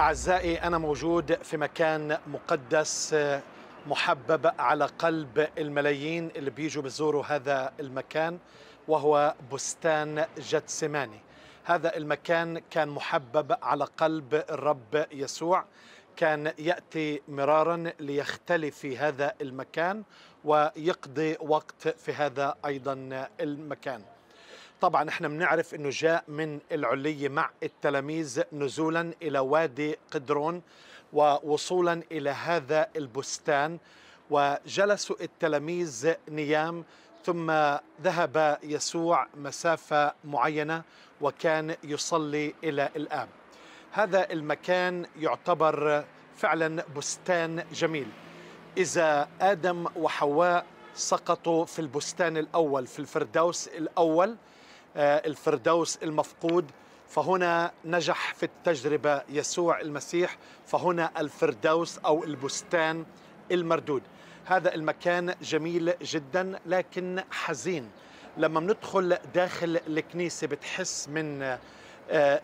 أعزائي أنا موجود في مكان مقدس محبب على قلب الملايين اللي بيجوا بيزوروا هذا المكان وهو بستان جتسماني هذا المكان كان محبب على قلب الرب يسوع كان ياتي مرارا ليختلي في هذا المكان ويقضي وقت في هذا ايضا المكان طبعا احنا بنعرف انه جاء من العليه مع التلاميذ نزولا الى وادي قدرون ووصولا الى هذا البستان وجلسوا التلاميذ نيام ثم ذهب يسوع مسافه معينه وكان يصلي الى الاب هذا المكان يعتبر فعلا بستان جميل اذا ادم وحواء سقطوا في البستان الاول في الفردوس الاول آه، الفردوس المفقود فهنا نجح في التجربة يسوع المسيح فهنا الفردوس أو البستان المردود هذا المكان جميل جدا لكن حزين لما بندخل داخل الكنيسة بتحس من آه،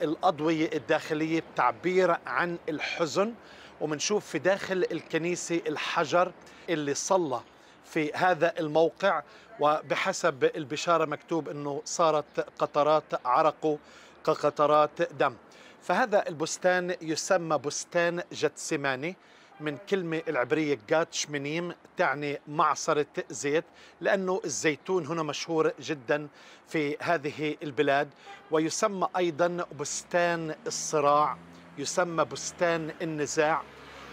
الأضوية الداخلية بتعبير عن الحزن ومنشوف في داخل الكنيسة الحجر اللي صلى في هذا الموقع وبحسب البشارة مكتوب أنه صارت قطرات عرق كقطرات دم فهذا البستان يسمى بستان جتسماني من كلمة العبرية جاتش منيم تعني معصرة زيت لأنه الزيتون هنا مشهور جدا في هذه البلاد ويسمى أيضا بستان الصراع يسمى بستان النزاع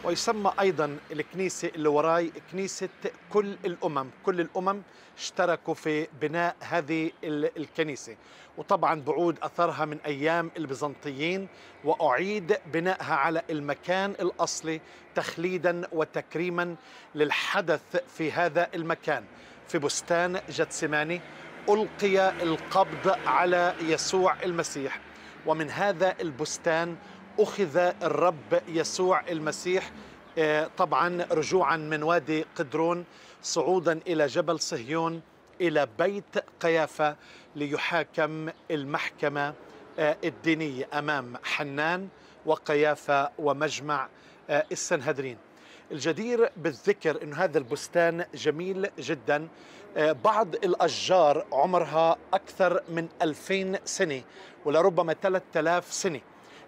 ويسمى أيضا الكنيسة اللي وراي كنيسة كل الأمم كل الأمم اشتركوا في بناء هذه الكنيسة وطبعا بعود أثرها من أيام البيزنطيين وأعيد بنائها على المكان الأصلي تخليدا وتكريما للحدث في هذا المكان في بستان جتسماني ألقي القبض على يسوع المسيح ومن هذا البستان أخذ الرب يسوع المسيح آه، طبعا رجوعا من وادي قدرون صعودا إلى جبل صهيون إلى بيت قيافة ليحاكم المحكمة آه، الدينية أمام حنان وقيافة ومجمع آه، السنهدرين الجدير بالذكر أن هذا البستان جميل جدا بعض الأشجار عمرها أكثر من 2000 سنة ولربما 3000 سنة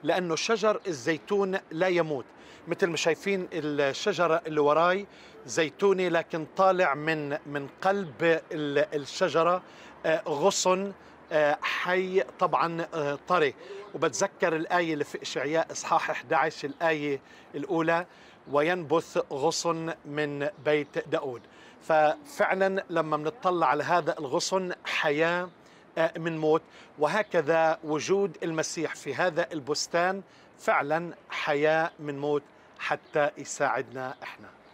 لأنه شجر الزيتون لا يموت مثل ما شايفين الشجرة اللي وراي زيتوني لكن طالع من من قلب الشجرة آه، غصن آه، حي طبعا آه، طري وبتذكر الآية اللي في إشعياء إصحاح 11 الآية الأولى وينبث غصن من بيت داود ففعلا لما بنطلع على هذا الغصن حياه آه، من موت وهكذا وجود المسيح في هذا البستان فعلا حياه من موت حتى يساعدنا احنا